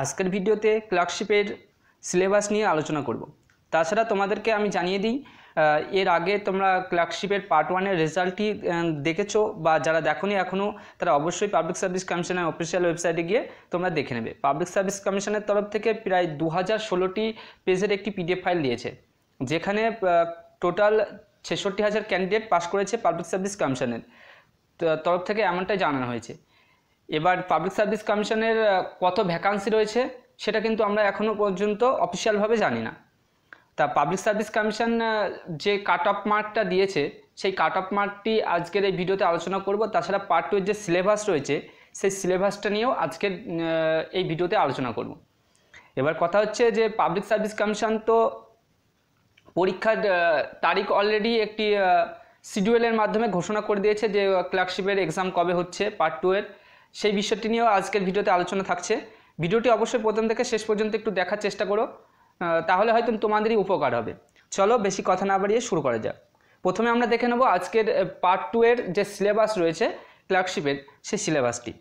আজকের ভিডিওতে ক্লার্কশিপের সিলেবাস নিয়ে আলোচনা করব তাছাড়া তোমাদেরকে আমি জানিয়ে দিই এর আগে তোমরা ক্লার্কশিপের পার্ট ওয়ানের রেজাল্টটি দেখেছো বা যারা দেখোনি এখনও তারা অবশ্যই পাবলিক সার্ভিস কমিশনের অফিসিয়াল ওয়েবসাইটে গিয়ে তোমরা দেখে নেবে পাবলিক সার্ভিস কমিশনের তরফ থেকে প্রায় দু হাজার ষোলোটি পেজের একটি পিডিএফ ফাইল দিয়েছে যেখানে টোটাল ছেষট্টি হাজার ক্যান্ডিডেট পাস করেছে পাবলিক সার্ভিস কমিশনের তরফ থেকে এমনটাই জানানো হয়েছে এবার পাবলিক সার্ভিস কমিশনের কত ভ্যাকান্সি রয়েছে সেটা কিন্তু আমরা এখনও পর্যন্ত অফিসিয়ালভাবে জানি না তা পাবলিক সার্ভিস কমিশন যে কাট অফ মার্কটা দিয়েছে সেই কাট অফ মার্কটি আজকের এই ভিডিওতে আলোচনা করব তাছাড়া পার্ট টুয়ের যে সিলেবাস রয়েছে সেই সিলেবাসটা নিয়েও আজকের এই ভিডিওতে আলোচনা করব এবার কথা হচ্ছে যে পাবলিক সার্ভিস কমিশন তো পরীক্ষার তারিখ অলরেডি একটি শিডিউলের মাধ্যমে ঘোষণা করে দিয়েছে যে ক্লার্কশিপের এক্সাম কবে হচ্ছে পার্ট টু এর সেই বিষয়টি নিয়েও আজকের ভিডিওতে আলোচনা থাকছে ভিডিওটি অবশ্যই প্রথম থেকে শেষ পর্যন্ত একটু দেখার চেষ্টা করো তাহলে হয়তো তোমাদেরই উপকার হবে চলো বেশি কথা না বাড়িয়ে শুরু করা যাক প্রথমে আমরা দেখে নেব আজকের পার্ট টু এর যে সিলেবাস রয়েছে ক্লার্কশিপের সেই সিলেবাসটি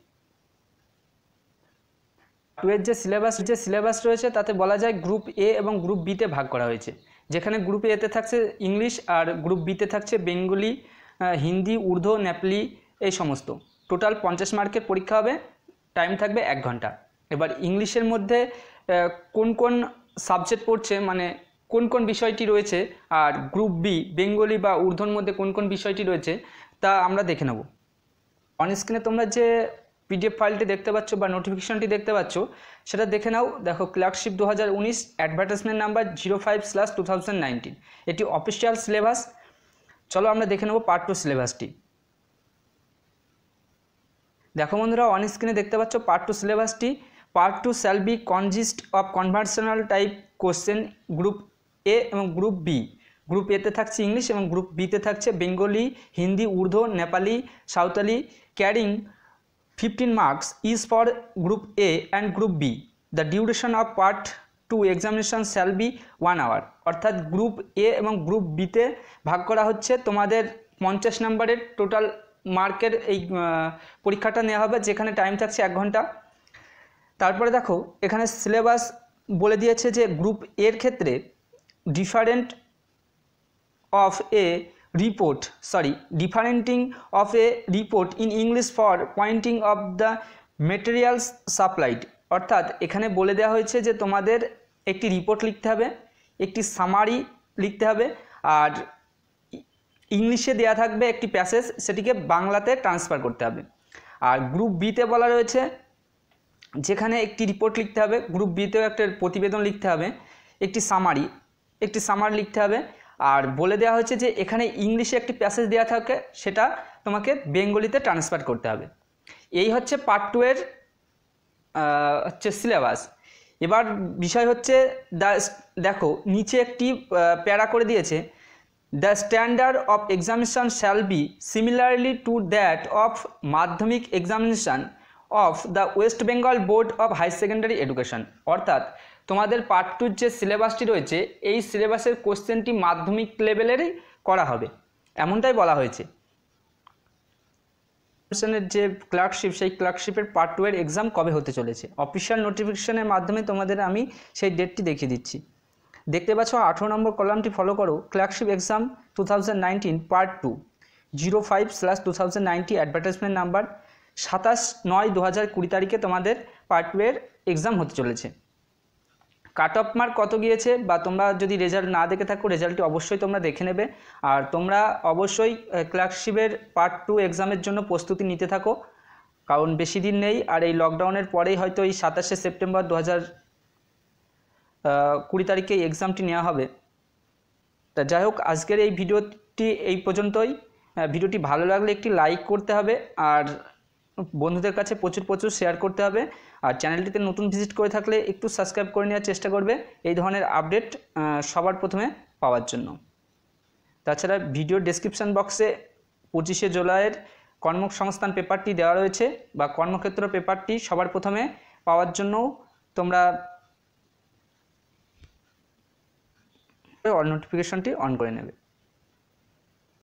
টু এর যে সিলেবাস যে সিলেবাস রয়েছে তাতে বলা যায় গ্রুপ এ এবং গ্রুপ বিতে ভাগ করা হয়েছে যেখানে গ্রুপ এতে থাকছে ইংলিশ আর গ্রুপ বিতে থাকছে বেঙ্গলি হিন্দি উর্দু নেপালি এই সমস্ত টোটাল পঞ্চাশ মার্কের পরীক্ষা হবে টাইম থাকবে এক ঘন্টা এবার ইংলিশের মধ্যে কোন কোন সাবজেক্ট পড়ছে মানে কোন কোন বিষয়টি রয়েছে আর গ্রুপ বি বেঙ্গলি বা ঊর্ধ্বর মধ্যে কোন কোন বিষয়টি রয়েছে তা আমরা দেখে নেব অন স্ক্রিনে তোমরা যে পিডিএফ ফাইলটি দেখতে পাচ্ছ বা নোটিফিকেশনটি দেখতে পাচ্ছ সেটা দেখে নাও দেখো ক্লার্কশিপ দু হাজার উনিশ advertisement number zero five slash two thousand nineteen এটি অফিসিয়াল সিলেবাস চলো আমরা দেখে নেব পার্ট টু সিলেবাসটি দেখো বন্ধুরা অন স্ক্রিনে দেখতে পাচ্ছ পার্ট টু সিলেবাসটি part two shall be consist of conversational type question group A এবং গ্রুপ বি গ্রুপ এতে থাকছে ইংলিশ এবং গ্রুপ বিতে থাকছে Bengali Hindi Urdu Nepali Santali carrying fifteen marks is for group A and group B the duration of part two examination shall be one hour অর্থাৎ group A এবং group বিতে ভাগ করা হচ্ছে তোমাদের পঞ্চাশ নম্বরের টোটাল মার্কের এই পরীক্ষাটা নেওয়া হবে যেখানে টাইম থাকছে এক ঘন্টা তারপরে দেখো এখানে সিলেবাস বলে দিয়েছে যে গ্রুপ এর ক্ষেত্রে different of a report sorry differentiating of a report in English for pointing of the materials supplied অর্থাৎ এখানে বলে দেওয়া হয়েছে যে তোমাদের একটি রিপোর্ট লিখতে হবে একটি সামারি লিখতে হবে আর ইংলিশে দেওয়া থাকবে একটি প্যাসেজ সেটিকে বাংলাতে ট্রান্সফার করতে হবে আর গ্রুপ বিতে বলা রয়েছে যেখানে একটি রিপোর্ট লিখতে হবে গ্রুপ বিতেও একটা প্রতিবেদন লিখতে হবে একটি সামারি একটি সামার লিখতে হবে আর বলে দেওয়া হয়েছে যে এখানে ইংলিশে একটি প্যাসেজ দেওয়া থাকে সেটা তোমাকে বেঙ্গলিতে ট্রান্সফার করতে হবে এই হচ্ছে পার্ট টু এর হচ্ছে সিলেবাস এবার বিষয় হচ্ছে দেখো নিচে একটি প্যারা করে দিয়েছে The standard of examination shall be similarly to that of Madhyamik examination of the West Bengal Board of High Secondary Education অর্থাৎ তোমাদের পার্ট টুর যে সিলেবাসটি রয়েছে এই সিলেবাসের কোশ্চেনটি মাধ্যমিক লেভেলেরই করা হবে এমনটাই বলা হয়েছে যে ক্লার্কশিপ সেই ক্লার্কশিপের পার্ট টু এর এক্সাম কবে হতে চলেছে অফিসিয়াল নোটিফিকেশনের মাধ্যমে তোমাদের আমি সেই ডেটটি দেখিয়ে দিচ্ছি দেখতে পাচ্ছ আঠেরো নম্বর কলামটি ফলো করো clerkship exam two thousand nineteen part two zero five slash two thousand ninety advertisement number সাতাশ নয় দু হাজার কুড়ি তারিখে তোমাদের পার্ট টু এর এক্সাম হতে চলেছে কাট অফ মার্ক কত গিয়েছে বা তোমরা যদি রেজাল্ট না দেখে থাকো রেজাল্টটি অবশ্যই তোমরা দেখে নেবে আর তোমরা অবশ্যই ক্ল্যাকশিপের পার্ট টু এক্সামের জন্য প্রস্তুতি নিতে থাকো কারণ বেশি দিন নেই আর এই লকডাউনের পরেই হয়তো এই সাতাশে সেপ্টেম্বর দু কুড়ি তারিখে এক্সামটি নেওয়া হবে তা যাই হোক আজকের এই ভিডিওটি এই পর্যন্তই ভিডিওটি ভালো লাগলে একটি লাইক করতে হবে আর বন্ধুদের কাছে প্রচুর প্রচুর শেয়ার করতে হবে আর চ্যানেলটিতে নতুন ভিজিট করে থাকলে একটু সাবস্ক্রাইব করে নেওয়ার চেষ্টা করবে এই ধরনের আপডেট সবার প্রথমে পাওয়ার জন্য তাছাড়া ভিডিও ডেসক্রিপশান বক্সে পঁচিশে জুলাইয়ের কর্মসংস্থান পেপারটি দেওয়া রয়েছে বা কর্মক্ষেত্র পেপারটি সবার প্রথমে পাওয়ার জন্য তোমরা অল নোটিফিকেশনটি অন করে নেবে